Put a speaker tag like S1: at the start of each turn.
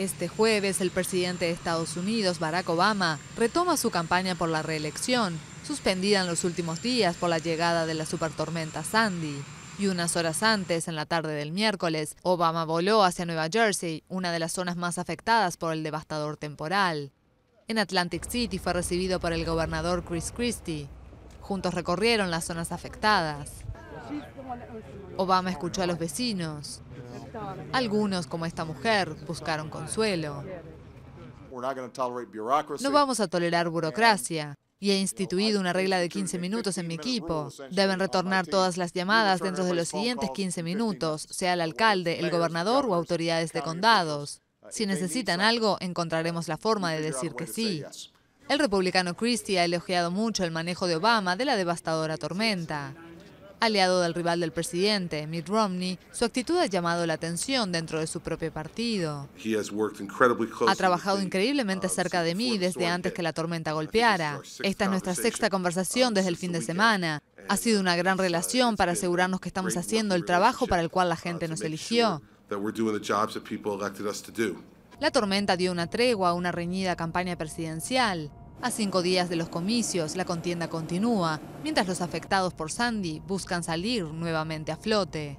S1: Este jueves, el presidente de Estados Unidos, Barack Obama, retoma su campaña por la reelección, suspendida en los últimos días por la llegada de la supertormenta Sandy. Y unas horas antes, en la tarde del miércoles, Obama voló hacia Nueva Jersey, una de las zonas más afectadas por el devastador temporal. En Atlantic City fue recibido por el gobernador Chris Christie. Juntos recorrieron las zonas afectadas. Obama escuchó a los vecinos. Algunos, como esta mujer, buscaron consuelo. No vamos a tolerar burocracia. Y he instituido una regla de 15 minutos en mi equipo. Deben retornar todas las llamadas dentro de los siguientes 15 minutos, sea el alcalde, el gobernador o autoridades de condados. Si necesitan algo, encontraremos la forma de decir que sí. El republicano Christie ha elogiado mucho el manejo de Obama de la devastadora tormenta. Aliado del rival del presidente, Mitt Romney, su actitud ha llamado la atención dentro de su propio partido. Ha trabajado increíblemente um, cerca de mí desde antes que la tormenta golpeara. Esta es nuestra sexta um, conversación desde el fin de semana. Ha sido una uh, gran relación para asegurarnos que estamos haciendo el trabajo para el cual la uh, gente nos eligió. La tormenta dio una tregua a una reñida campaña presidencial. A cinco días de los comicios, la contienda continúa, mientras los afectados por Sandy buscan salir nuevamente a flote.